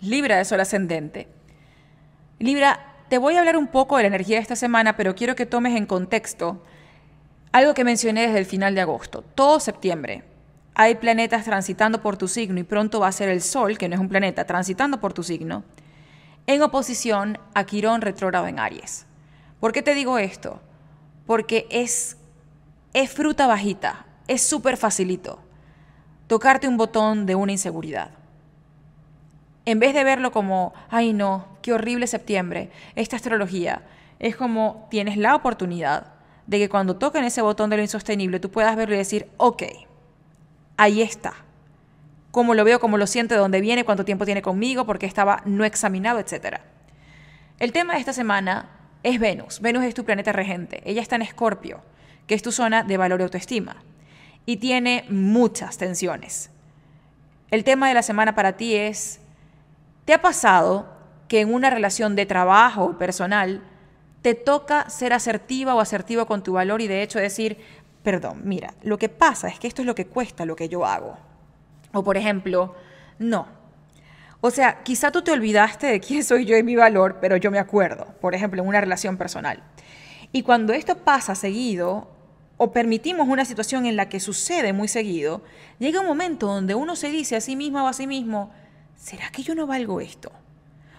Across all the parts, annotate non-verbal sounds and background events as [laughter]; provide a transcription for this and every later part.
Libra de Sol Ascendente. Libra, te voy a hablar un poco de la energía de esta semana, pero quiero que tomes en contexto algo que mencioné desde el final de agosto, todo septiembre. Hay planetas transitando por tu signo y pronto va a ser el Sol, que no es un planeta, transitando por tu signo, en oposición a Quirón retrógrado en Aries. ¿Por qué te digo esto? Porque es, es fruta bajita, es súper facilito tocarte un botón de una inseguridad en vez de verlo como, ay no, qué horrible septiembre, esta astrología, es como tienes la oportunidad de que cuando toquen ese botón de lo insostenible tú puedas verlo y decir, ok, ahí está, cómo lo veo, cómo lo siento, de dónde viene, cuánto tiempo tiene conmigo, por qué estaba no examinado, etc. El tema de esta semana es Venus. Venus es tu planeta regente. Ella está en Escorpio, que es tu zona de valor y autoestima. Y tiene muchas tensiones. El tema de la semana para ti es ¿Te ha pasado que en una relación de trabajo personal te toca ser asertiva o asertivo con tu valor y de hecho decir, perdón, mira, lo que pasa es que esto es lo que cuesta lo que yo hago? O por ejemplo, no. O sea, quizá tú te olvidaste de quién [laughs] soy yo y mi valor, pero yo me acuerdo, por ejemplo, en una relación personal. Y cuando esto pasa seguido, o permitimos una situación en la que sucede muy seguido, llega un momento donde uno se dice a sí misma o a sí mismo, ¿será que yo no valgo esto?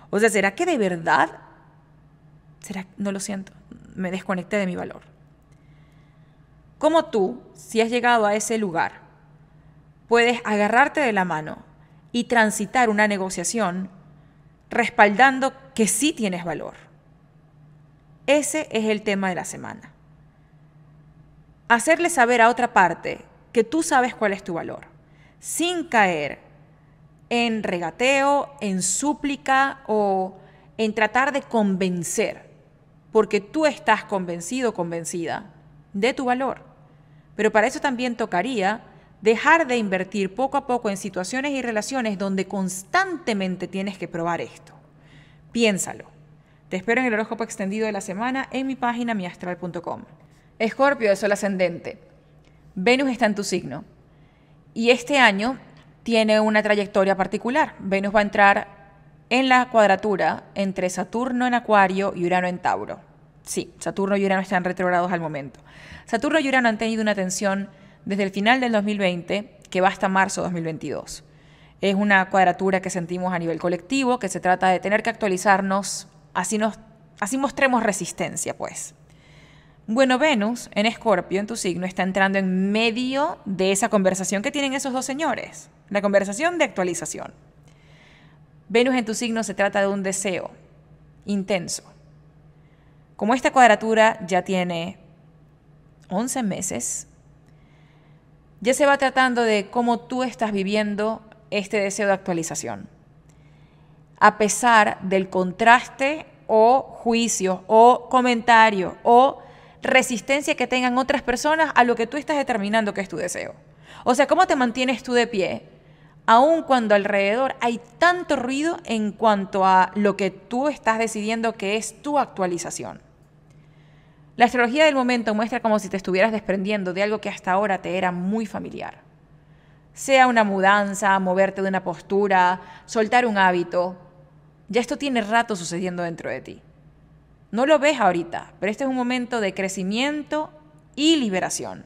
O sea, ¿será que de verdad? ¿Será? No lo siento, me desconecté de mi valor. ¿Cómo tú, si has llegado a ese lugar, puedes agarrarte de la mano y transitar una negociación respaldando que sí tienes valor. Ese es el tema de la semana. Hacerle saber a otra parte que tú sabes cuál es tu valor, sin caer en regateo, en súplica o en tratar de convencer, porque tú estás convencido, convencida de tu valor. Pero para eso también tocaría dejar de invertir poco a poco en situaciones y relaciones donde constantemente tienes que probar esto. Piénsalo. Te espero en el horóscopo extendido de la semana en mi página miastral.com. Escorpio de Sol Ascendente. Venus está en tu signo. Y este año tiene una trayectoria particular. Venus va a entrar en la cuadratura entre Saturno en Acuario y Urano en Tauro. Sí, Saturno y Urano están retrogrados al momento. Saturno y Urano han tenido una tensión desde el final del 2020 que va hasta marzo 2022. Es una cuadratura que sentimos a nivel colectivo, que se trata de tener que actualizarnos, así, nos, así mostremos resistencia, pues. Bueno, Venus en Escorpio, en tu signo, está entrando en medio de esa conversación que tienen esos dos señores, la conversación de actualización. Venus en tu signo se trata de un deseo intenso. Como esta cuadratura ya tiene 11 meses, ya se va tratando de cómo tú estás viviendo este deseo de actualización. A pesar del contraste o juicio o comentario o resistencia que tengan otras personas a lo que tú estás determinando que es tu deseo. O sea, ¿cómo te mantienes tú de pie? Aun cuando alrededor hay tanto ruido en cuanto a lo que tú estás decidiendo que es tu actualización. La astrología del momento muestra como si te estuvieras desprendiendo de algo que hasta ahora te era muy familiar. Sea una mudanza, moverte de una postura, soltar un hábito. Ya esto tiene rato sucediendo dentro de ti. No lo ves ahorita, pero este es un momento de crecimiento y liberación.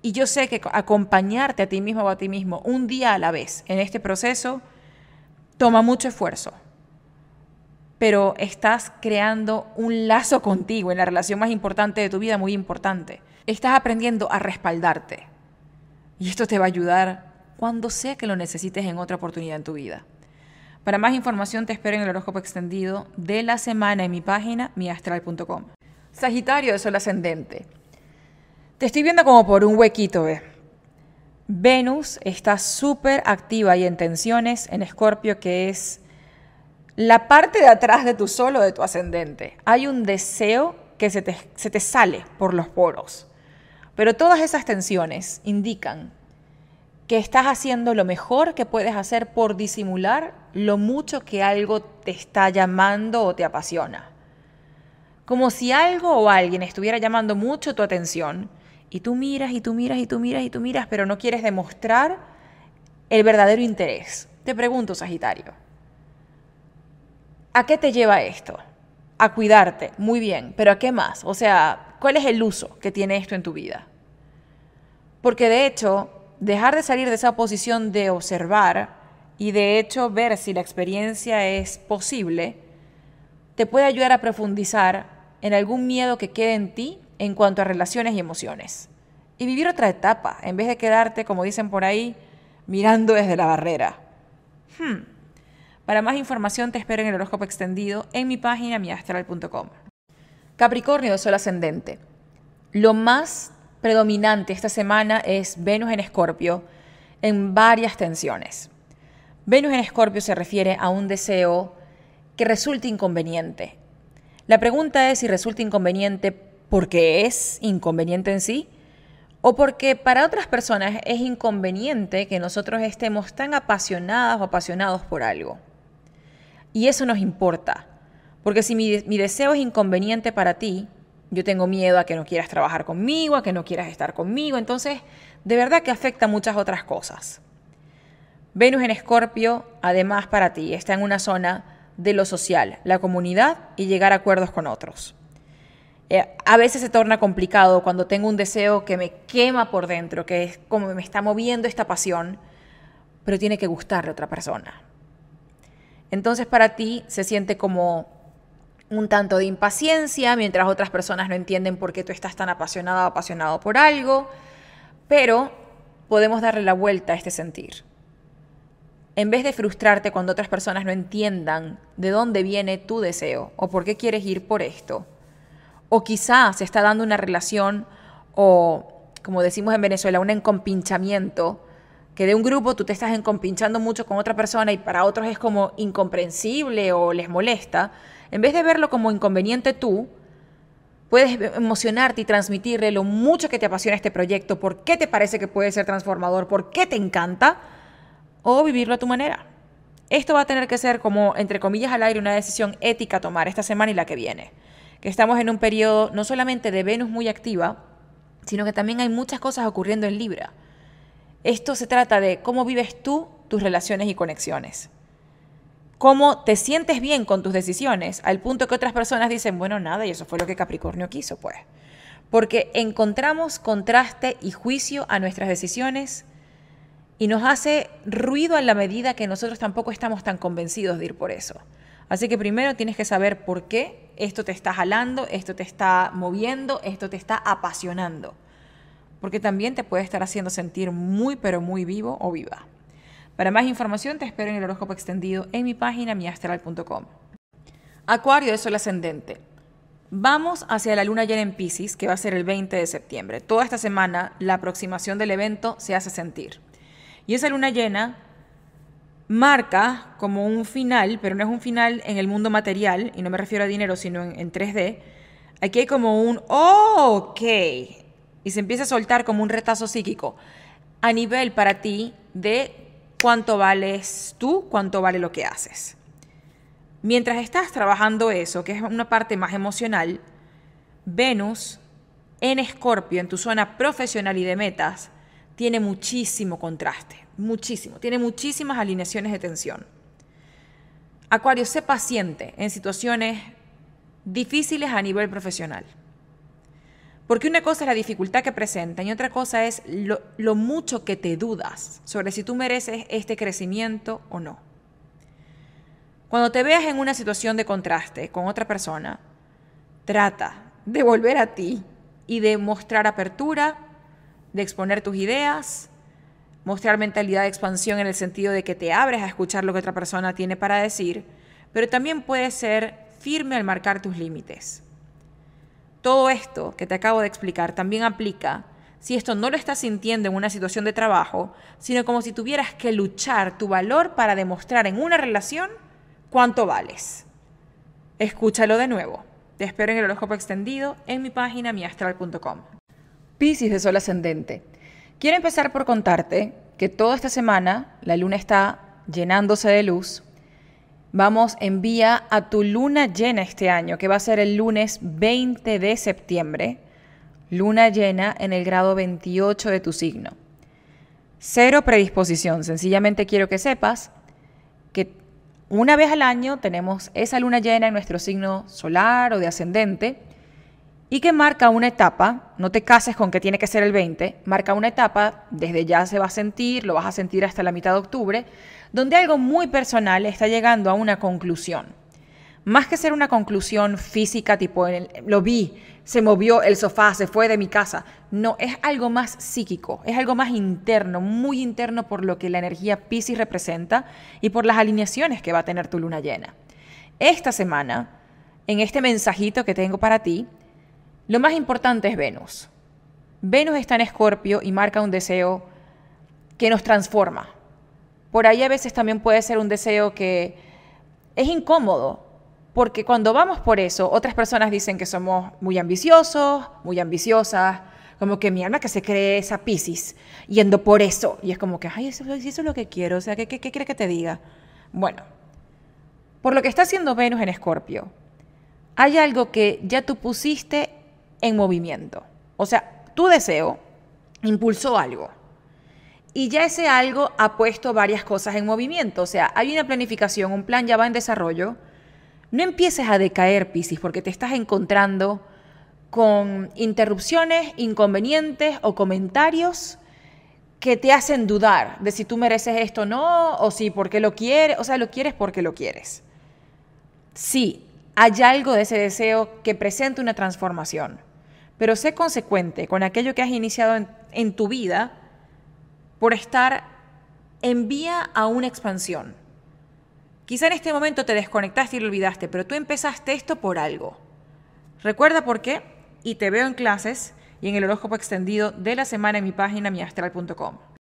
Y yo sé que acompañarte a ti mismo o a ti mismo un día a la vez en este proceso toma mucho esfuerzo, pero estás creando un lazo contigo en la relación más importante de tu vida, muy importante. Estás aprendiendo a respaldarte. Y esto te va a ayudar cuando sea que lo necesites en otra oportunidad en tu vida. Para más información te espero en el horóscopo extendido de la semana en mi página miastral.com. Sagitario de Sol Ascendente. Te estoy viendo como por un huequito, Venus está súper activa y en tensiones en Escorpio, que es la parte de atrás de tu sol o de tu ascendente. Hay un deseo que se te, se te sale por los poros. Pero todas esas tensiones indican que estás haciendo lo mejor que puedes hacer por disimular lo mucho que algo te está llamando o te apasiona. Como si algo o alguien estuviera llamando mucho tu atención y tú miras y tú miras y tú miras y tú miras, pero no quieres demostrar el verdadero interés. Te pregunto, Sagitario, ¿a qué te lleva esto? A cuidarte, muy bien, pero ¿a qué más? O sea, ¿cuál es el uso que tiene esto en tu vida? Porque de hecho, dejar de salir de esa posición de observar y de hecho ver si la experiencia es posible, te puede ayudar a profundizar en algún miedo que quede en ti en cuanto a relaciones y emociones. Y vivir otra etapa, en vez de quedarte, como dicen por ahí, mirando desde la barrera. Hmm. Para más información te espero en el horóscopo extendido en mi página miastral.com. Capricornio de Sol Ascendente. Lo más predominante esta semana es Venus en Escorpio en varias tensiones. Venus en Escorpio se refiere a un deseo que resulta inconveniente. La pregunta es si resulta inconveniente porque es inconveniente en sí o porque para otras personas es inconveniente que nosotros estemos tan apasionados o apasionados por algo. Y eso nos importa, porque si mi deseo es inconveniente para ti, yo tengo miedo a que no quieras trabajar conmigo, a que no quieras estar conmigo. Entonces, de verdad que afecta muchas otras cosas. Venus en Escorpio, además para ti, está en una zona de lo social, la comunidad y llegar a acuerdos con otros. Eh, a veces se torna complicado cuando tengo un deseo que me quema por dentro, que es como me está moviendo esta pasión, pero tiene que gustarle a otra persona. Entonces para ti se siente como un tanto de impaciencia, mientras otras personas no entienden por qué tú estás tan apasionada o apasionado por algo, pero podemos darle la vuelta a este sentir. En vez de frustrarte cuando otras personas no entiendan de dónde viene tu deseo o por qué quieres ir por esto, o quizás se está dando una relación o, como decimos en Venezuela, un encompinchamiento, que de un grupo tú te estás encompinchando mucho con otra persona y para otros es como incomprensible o les molesta, en vez de verlo como inconveniente tú, puedes emocionarte y transmitirle lo mucho que te apasiona este proyecto, por qué te parece que puede ser transformador, por qué te encanta, o vivirlo a tu manera. Esto va a tener que ser como, entre comillas, al aire, una decisión ética a tomar esta semana y la que viene. Que estamos en un periodo no solamente de Venus muy activa, sino que también hay muchas cosas ocurriendo en Libra. Esto se trata de cómo vives tú tus relaciones y conexiones cómo te sientes bien con tus decisiones, al punto que otras personas dicen, bueno, nada, y eso fue lo que Capricornio quiso, pues. Porque encontramos contraste y juicio a nuestras decisiones y nos hace ruido a la medida que nosotros tampoco estamos tan convencidos de ir por eso. Así que primero tienes que saber por qué esto te está jalando, esto te está moviendo, esto te está apasionando. Porque también te puede estar haciendo sentir muy, pero muy vivo o viva. Para más información te espero en el horóscopo extendido en mi página miastral.com. Acuario de Sol Ascendente. Vamos hacia la luna llena en Pisces, que va a ser el 20 de septiembre. Toda esta semana la aproximación del evento se hace sentir. Y esa luna llena marca como un final, pero no es un final en el mundo material, y no me refiero a dinero, sino en, 3D. Aquí hay como un oh, ok, y se empieza a soltar como un retazo psíquico a nivel para ti de cuánto vales tú, cuánto vale lo que haces. Mientras estás trabajando eso, que es una parte más emocional, Venus en Escorpio, en tu zona profesional y de metas, tiene muchísimo contraste, muchísimo, tiene muchísimas alineaciones de tensión. Acuario, sé paciente en situaciones difíciles a nivel profesional. Porque una cosa es la dificultad que presenta y otra cosa es lo, lo, mucho que te dudas sobre si tú mereces este crecimiento o no. Cuando te veas en una situación de contraste con otra persona, trata de volver a ti y de mostrar apertura, de exponer tus ideas, mostrar mentalidad de expansión en el sentido de que te abres a escuchar lo que otra persona tiene para decir, pero también puedes ser firme al marcar tus límites todo esto que te acabo de explicar también aplica si esto no lo estás sintiendo en una situación de trabajo, sino como si tuvieras que luchar tu valor para demostrar en una relación cuánto vales. Escúchalo de nuevo. Te espero en el horóscopo extendido en mi página miastral.com. Piscis de Sol Ascendente. Quiero empezar por contarte que toda esta semana la luna está llenándose de luz vamos en vía a tu luna llena este año, que va a ser el lunes 20 de septiembre. Luna llena en el grado 28 de tu signo. Cero predisposición. Sencillamente quiero que sepas que una vez al año tenemos esa luna llena en nuestro signo solar o de ascendente y que marca una etapa, no te cases con que tiene que ser el 20, marca una etapa, desde ya se va a sentir, lo vas a sentir hasta la mitad de octubre, donde algo muy personal está llegando a una conclusión. Más que ser una conclusión física, tipo lo vi, se movió el sofá, se fue de mi casa. No, es algo más psíquico, es algo más interno, muy interno por lo que la energía Pisces representa y por las alineaciones que va a tener tu luna llena. Esta semana, en este mensajito que tengo para ti, lo más importante es Venus. Venus está en Escorpio y marca un deseo que nos transforma. Por ahí a veces también puede ser un deseo que es incómodo, porque cuando vamos por eso, otras personas dicen que somos muy ambiciosos, muy ambiciosas, como que mi alma que se cree esa Pisces, yendo por eso. Y es como que, ay, eso, es lo que quiero, o sea, ¿qué, qué, qué quiere que te diga? Bueno, por lo que está haciendo Venus en Escorpio, hay algo que ya tú pusiste en movimiento. O sea, tu deseo impulsó algo. Y ya ese algo ha puesto varias cosas en movimiento. O sea, hay una planificación, un plan ya va en desarrollo. No empieces a decaer, Piscis, porque te estás encontrando con interrupciones, inconvenientes o comentarios que te hacen dudar de si tú mereces esto o no, o si porque lo quieres, o sea, lo quieres porque lo quieres. Sí, hay algo de ese deseo que presenta una transformación. Pero sé consecuente con aquello que has iniciado en, tu vida por estar en vía a una expansión. Quizá en este momento te desconectaste y lo olvidaste, pero tú empezaste esto por algo. Recuerda por qué y te veo en clases y en el horóscopo extendido de la semana en mi página miastral.com.